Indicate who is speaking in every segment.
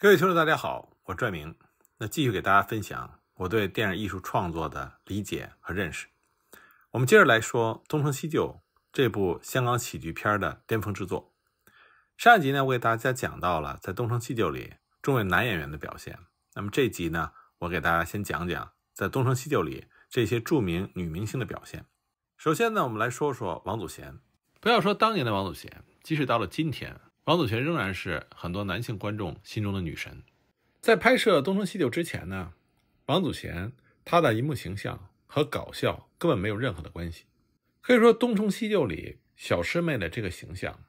Speaker 1: 各位听众，大家好，我拽明，那继续给大家分享我对电影艺术创作的理解和认识。我们接着来说《东成西就》这部香港喜剧片的巅峰之作。上一集呢，我给大家讲到了在《东成西就》里众位男演员的表现。那么这集呢，我给大家先讲讲在《东成西就》里这些著名女明星的表现。首先呢，我们来说说王祖贤。不要说当年的王祖贤，即使到了今天。王祖贤仍然是很多男性观众心中的女神。在拍摄《东成西就》之前呢，王祖贤她的荧幕形象和搞笑根本没有任何的关系。可以说，《东成西就》里小师妹的这个形象，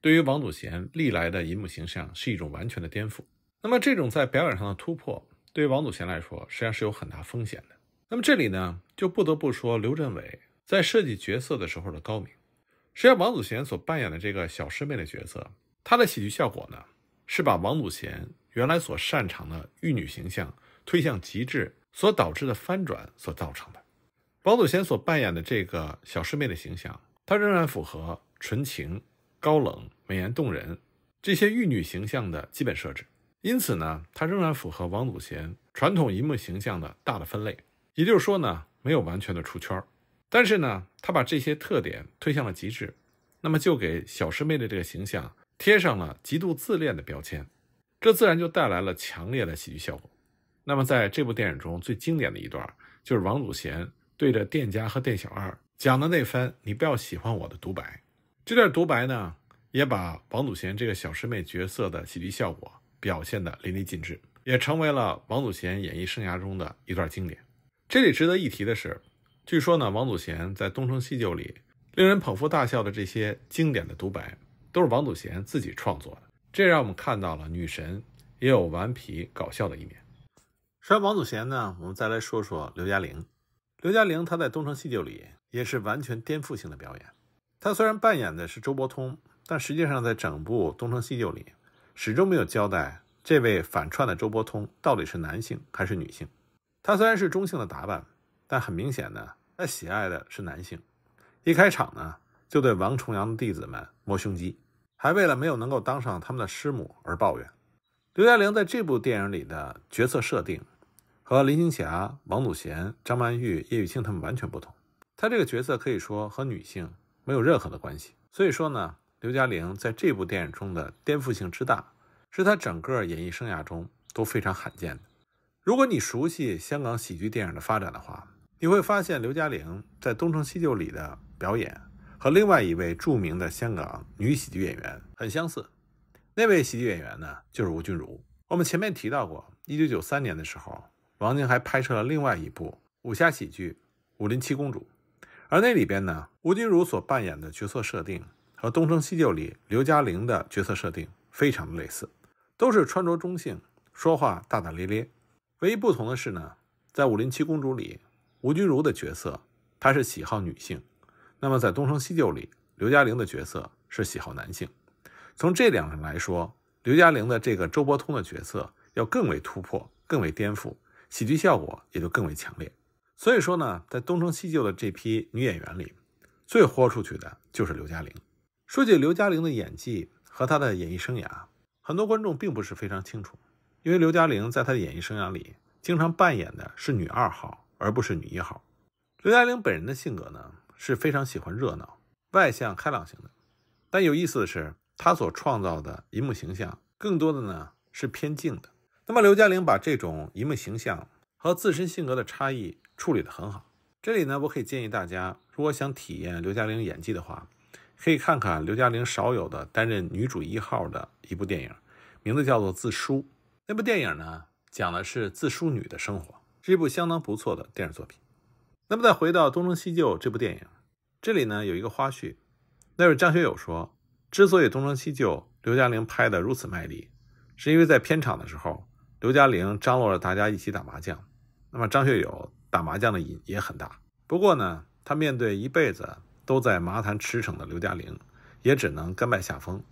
Speaker 1: 对于王祖贤历来的荧幕形象是一种完全的颠覆。那么，这种在表演上的突破，对于王祖贤来说，实际上是有很大风险的。那么，这里呢，就不得不说刘镇伟在设计角色的时候的高明。实际上，王祖贤所扮演的这个小师妹的角色。它的喜剧效果呢，是把王祖贤原来所擅长的玉女形象推向极致所导致的翻转所造成的。王祖贤所扮演的这个小师妹的形象，它仍然符合纯情、高冷、美艳动人这些玉女形象的基本设置，因此呢，它仍然符合王祖贤传统银幕形象的大的分类。也就是说呢，没有完全的出圈儿，但是呢，他把这些特点推向了极致，那么就给小师妹的这个形象。贴上了极度自恋的标签，这自然就带来了强烈的喜剧效果。那么，在这部电影中最经典的一段，就是王祖贤对着店家和店小二讲的那番“你不要喜欢我”的独白。这段独白呢，也把王祖贤这个小师妹角色的喜剧效果表现得淋漓尽致，也成为了王祖贤演艺生涯中的一段经典。这里值得一提的是，据说呢，王祖贤在《东成西就》里令人捧腹大笑的这些经典的独白。都是王祖贤自己创作的，这让我们看到了女神也有顽皮搞笑的一面。说完王祖贤呢，我们再来说说刘嘉玲。刘嘉玲她在《东成西就》里也是完全颠覆性的表演。她虽然扮演的是周伯通，但实际上在整部《东成西就》里，始终没有交代这位反串的周伯通到底是男性还是女性。她虽然是中性的打扮，但很明显呢，她喜爱的是男性。一开场呢，就对王重阳的弟子们摸胸肌。还为了没有能够当上他们的师母而抱怨。刘嘉玲在这部电影里的角色设定，和林青霞、王祖贤、张曼玉、叶玉卿他们完全不同。她这个角色可以说和女性没有任何的关系。所以说呢，刘嘉玲在这部电影中的颠覆性之大，是她整个演艺生涯中都非常罕见的。如果你熟悉香港喜剧电影的发展的话，你会发现刘嘉玲在《东成西就》里的表演。和另外一位著名的香港女喜剧演员很相似，那位喜剧演员呢，就是吴君如。我们前面提到过，一九九三年的时候，王晶还拍摄了另外一部武侠喜剧《武林七公主》，而那里边呢，吴君如所扮演的角色设定和《东成西就》里刘嘉玲的角色设定非常的类似，都是穿着中性，说话大大咧咧。唯一不同的是呢，在《武林七公主》里，吴君如的角色她是喜好女性。那么在《东成西就》里，刘嘉玲的角色是喜好男性。从这两者来说，刘嘉玲的这个周伯通的角色要更为突破，更为颠覆，喜剧效果也就更为强烈。所以说呢，在《东成西就》的这批女演员里，最豁出去的就是刘嘉玲。说起刘嘉玲的演技和她的演艺生涯，很多观众并不是非常清楚，因为刘嘉玲在她的演艺生涯里经常扮演的是女二号，而不是女一号。刘嘉玲本人的性格呢？是非常喜欢热闹、外向、开朗型的。但有意思的是，他所创造的银幕形象，更多的呢是偏静的。那么，刘嘉玲把这种银幕形象和自身性格的差异处理得很好。这里呢，我可以建议大家，如果想体验刘嘉玲演技的话，可以看看刘嘉玲少有的担任女主一号的一部电影，名字叫做《自梳》。那部电影呢，讲的是自梳女的生活，是一部相当不错的电影作品。那么再回到《东成西就》这部电影，这里呢有一个花絮，那位张学友说，之所以《东成西就》刘嘉玲拍得如此卖力，是因为在片场的时候，刘嘉玲张罗着大家一起打麻将。那么张学友打麻将的瘾也很大，不过呢，他面对一辈子都在麻坛驰骋的刘嘉玲，也只能甘拜下风。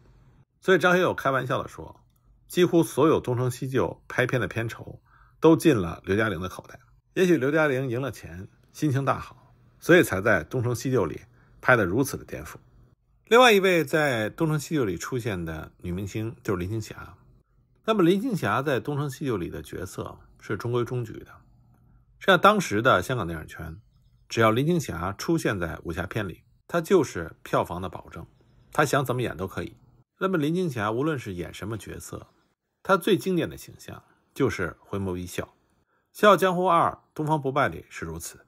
Speaker 1: 所以张学友开玩笑的说，几乎所有《东成西就》拍片的片酬，都进了刘嘉玲的口袋。也许刘嘉玲赢了钱。心情大好，所以才在《东成西就》里拍得如此的颠覆。另外一位在《东成西就》里出现的女明星就是林青霞。那么林青霞在《东成西就》里的角色是中规中矩的。像当时的香港电影圈，只要林青霞出现在武侠片里，她就是票房的保证，她想怎么演都可以。那么林青霞无论是演什么角色，她最经典的形象就是回眸一笑，《笑傲江湖》二《东方不败》里是如此。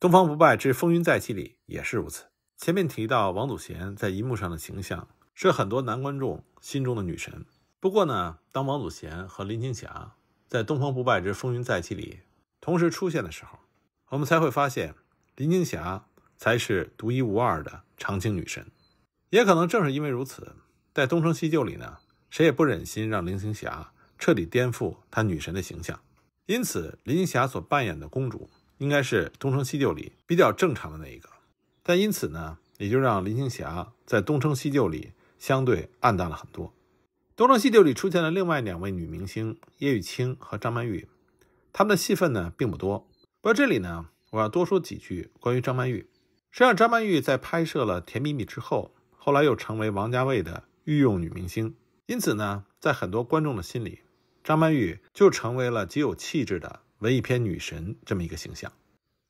Speaker 1: 《东方不败之风云再起》里也是如此。前面提到王祖贤在银幕上的形象是很多男观众心中的女神。不过呢，当王祖贤和林青霞在《东方不败之风云再起》里同时出现的时候，我们才会发现林青霞才是独一无二的长青女神。也可能正是因为如此，在《东成西就》里呢，谁也不忍心让林青霞彻底颠覆她女神的形象。因此，林青霞所扮演的公主。应该是《东成西就》里比较正常的那一个，但因此呢，也就让林青霞在《东成西就》里相对暗淡了很多。《东成西就》里出现了另外两位女明星叶玉卿和张曼玉，她们的戏份呢并不多。不过这里呢，我要多说几句关于张曼玉。实际上，张曼玉在拍摄了《甜蜜蜜》之后，后来又成为王家卫的御用女明星，因此呢，在很多观众的心里，张曼玉就成为了极有气质的。文艺片女神这么一个形象，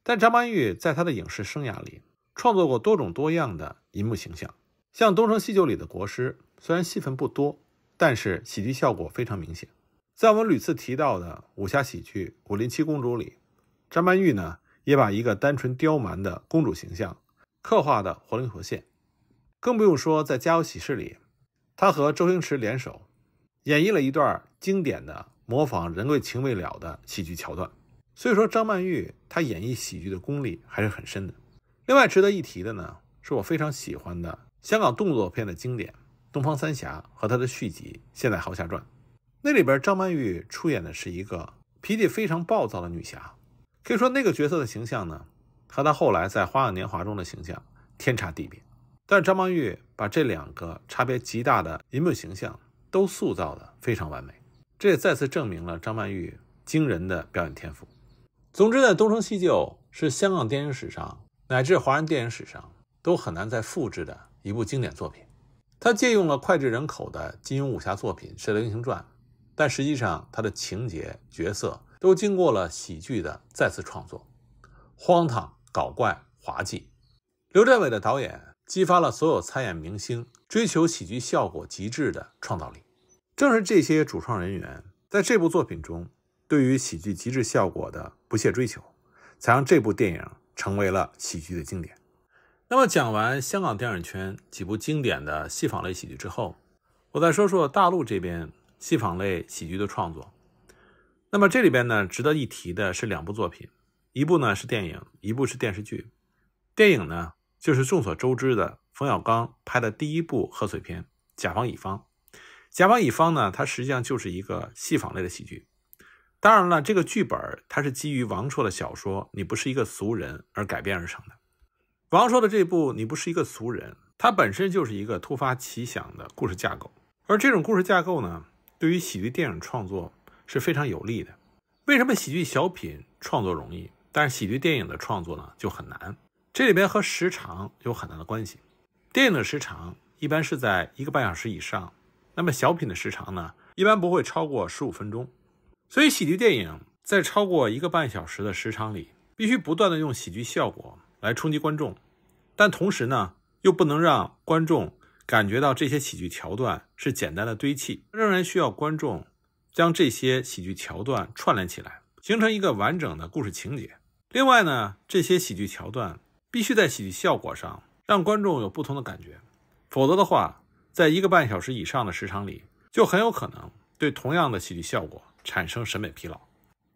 Speaker 1: 但张曼玉在她的影视生涯里创作过多种多样的银幕形象，像《东成西就》里的国师，虽然戏份不多，但是喜剧效果非常明显。在我们屡次提到的武侠喜剧《武林七公主》里，张曼玉呢也把一个单纯刁蛮的公主形象刻画的活灵活现。更不用说在《家有喜事》里，她和周星驰联手演绎了一段经典的。模仿《人贵情未了》的喜剧桥段，所以说张曼玉她演绎喜剧的功力还是很深的。另外值得一提的呢，是我非常喜欢的香港动作片的经典《东方三侠》和它的续集《现代豪侠传》，那里边张曼玉出演的是一个脾气非常暴躁的女侠，可以说那个角色的形象呢，和她后来在《花样年华》中的形象天差地别。但是张曼玉把这两个差别极大的银幕形象都塑造的非常完美。这也再次证明了张曼玉惊人的表演天赋。总之呢，《东成西就》是香港电影史上乃至华人电影史上都很难再复制的一部经典作品。它借用了脍炙人口的金庸武侠作品《射雕英雄传》，但实际上它的情节、角色都经过了喜剧的再次创作，荒唐、搞怪、滑稽。刘镇伟的导演激发了所有参演明星追求喜剧效果极致的创造力。正是这些主创人员在这部作品中对于喜剧极致效果的不懈追求，才让这部电影成为了喜剧的经典。那么讲完香港电影圈几部经典的戏仿类喜剧之后，我再说说大陆这边戏仿类喜剧的创作。那么这里边呢，值得一提的是两部作品，一部呢是电影，一部是电视剧。电影呢，就是众所周知的冯小刚拍的第一部贺岁片《甲方乙方》。甲方乙方呢，它实际上就是一个戏仿类的喜剧。当然了，这个剧本它是基于王朔的小说《你不是一个俗人》而改编而成的。王朔的这部《你不是一个俗人》，它本身就是一个突发奇想的故事架构。而这种故事架构呢，对于喜剧电影创作是非常有利的。为什么喜剧小品创作容易，但是喜剧电影的创作呢就很难？这里边和时长有很大的关系。电影的时长一般是在一个半小时以上。那么小品的时长呢，一般不会超过十五分钟，所以喜剧电影在超过一个半小时的时长里，必须不断的用喜剧效果来冲击观众，但同时呢，又不能让观众感觉到这些喜剧桥段是简单的堆砌，仍然需要观众将这些喜剧桥段串联起来，形成一个完整的故事情节。另外呢，这些喜剧桥段必须在喜剧效果上让观众有不同的感觉，否则的话。在一个半小时以上的时长里，就很有可能对同样的喜剧效果产生审美疲劳。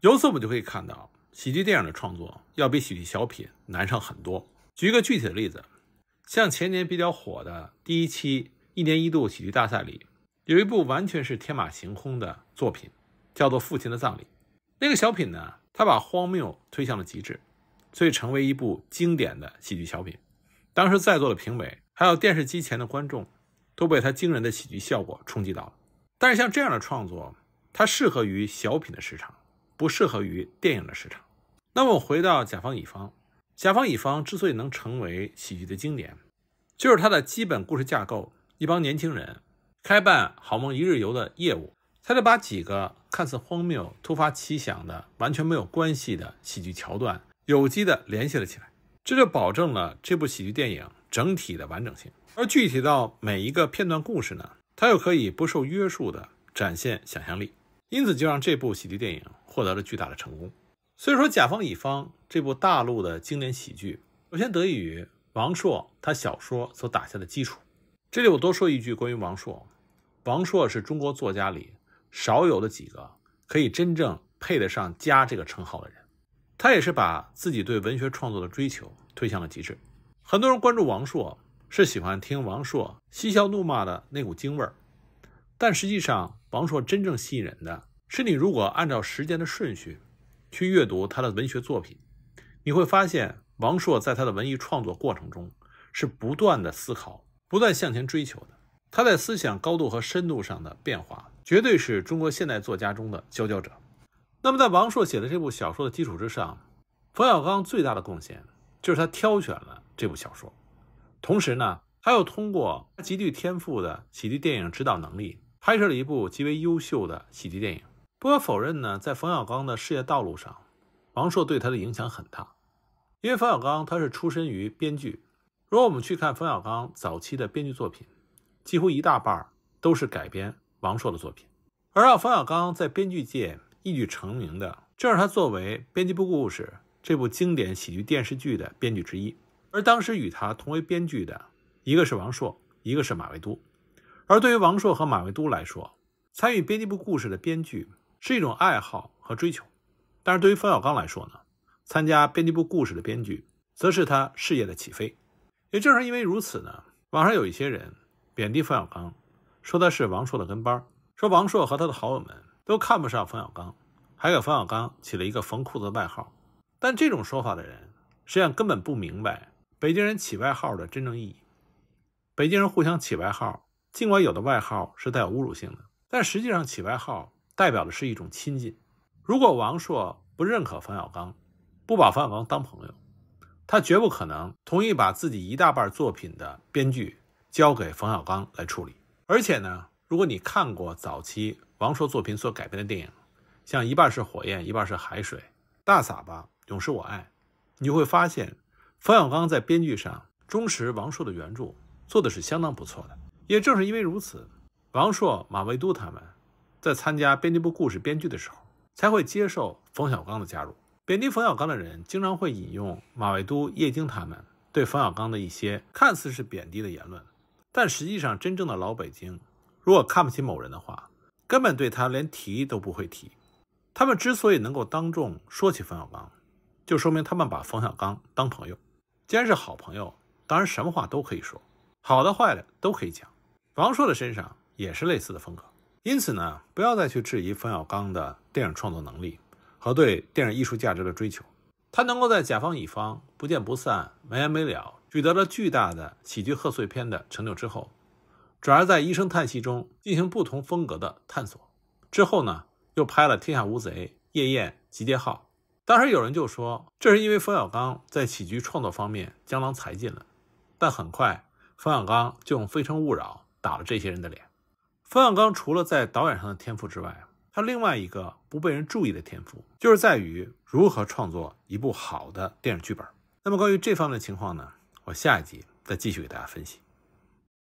Speaker 1: 由此我们就可以看到，喜剧电影的创作要比喜剧小品难上很多。举一个具体的例子，像前年比较火的第一期一年一度喜剧大赛里，有一部完全是天马行空的作品，叫做《父亲的葬礼》。那个小品呢，他把荒谬推向了极致，所以成为一部经典的喜剧小品。当时在座的评委还有电视机前的观众。都被它惊人的喜剧效果冲击到了。但是像这样的创作，它适合于小品的市场，不适合于电影的市场。那么回到甲方乙方，甲方乙方之所以能成为喜剧的经典，就是它的基本故事架构：一帮年轻人开办“好梦一日游”的业务，他得把几个看似荒谬、突发奇想的完全没有关系的喜剧桥段有机地联系了起来，这就保证了这部喜剧电影。整体的完整性，而具体到每一个片段故事呢，它又可以不受约束地展现想象力，因此就让这部喜剧电影获得了巨大的成功。所以说，《甲方乙方》这部大陆的经典喜剧，首先得益于王朔他小说所打下的基础。这里我多说一句关于王朔，王朔是中国作家里少有的几个可以真正配得上“家”这个称号的人，他也是把自己对文学创作的追求推向了极致。很多人关注王朔，是喜欢听王朔嬉笑怒骂的那股京味儿。但实际上，王朔真正吸引人的，是你如果按照时间的顺序去阅读他的文学作品，你会发现王朔在他的文艺创作过程中是不断的思考、不断向前追求的。他在思想高度和深度上的变化，绝对是中国现代作家中的佼佼者。那么，在王朔写的这部小说的基础之上，冯小刚最大的贡献就是他挑选了。这部小说，同时呢，他又通过他极具天赋的喜剧电影指导能力，拍摄了一部极为优秀的喜剧电影。不可否认呢，在冯小刚的事业道路上，王朔对他的影响很大。因为冯小刚他是出身于编剧，如果我们去看冯小刚早期的编剧作品，几乎一大半都是改编王朔的作品。而让冯小刚在编剧界一举成名的，正是他作为《编辑部故事》这部经典喜剧电视剧的编剧之一。而当时与他同为编剧的，一个是王朔，一个是马未都。而对于王朔和马未都来说，参与编辑部故事的编剧是一种爱好和追求；但是，对于冯小刚来说呢，参加编辑部故事的编剧，则是他事业的起飞。也正是因为如此呢，网上有一些人贬低冯小刚，说他是王朔的跟班，说王朔和他的好友们都看不上冯小刚，还给冯小刚起了一个缝裤子的外号。但这种说法的人，实际上根本不明白。北京人起外号的真正意义，北京人互相起外号，尽管有的外号是带有侮辱性的，但实际上起外号代表的是一种亲近。如果王朔不认可冯小刚，不把冯小刚当朋友，他绝不可能同意把自己一大半作品的编剧交给冯小刚来处理。而且呢，如果你看过早期王朔作品所改编的电影，像《一半是火焰一半是海水》《大撒把》《永是我爱》，你就会发现。冯小刚在编剧上忠实王朔的原著，做的是相当不错的。也正是因为如此，王朔、马未都他们在参加编辑部故事编剧的时候，才会接受冯小刚的加入。贬低冯小刚的人经常会引用马未都、叶京他们对冯小刚的一些看似是贬低的言论，但实际上真正的老北京，如果看不起某人的话，根本对他连提都不会提。他们之所以能够当众说起冯小刚，就说明他们把冯小刚当朋友。既然是好朋友，当然什么话都可以说，好的坏的都可以讲。王朔的身上也是类似的风格，因此呢，不要再去质疑冯小刚的电影创作能力和对电影艺术价值的追求。他能够在《甲方乙方》《不见不散》《没完没了》取得了巨大的喜剧贺岁片的成就之后，转而在一声叹息中进行不同风格的探索。之后呢，又拍了《天下无贼》《夜宴》《集结号》。当时有人就说，这是因为冯小刚在喜剧创作方面江郎才尽了，但很快冯小刚就用《非诚勿扰》打了这些人的脸。冯小刚除了在导演上的天赋之外，他另外一个不被人注意的天赋，就是在于如何创作一部好的电影剧本。那么关于这方面的情况呢，我下一集再继续给大家分析。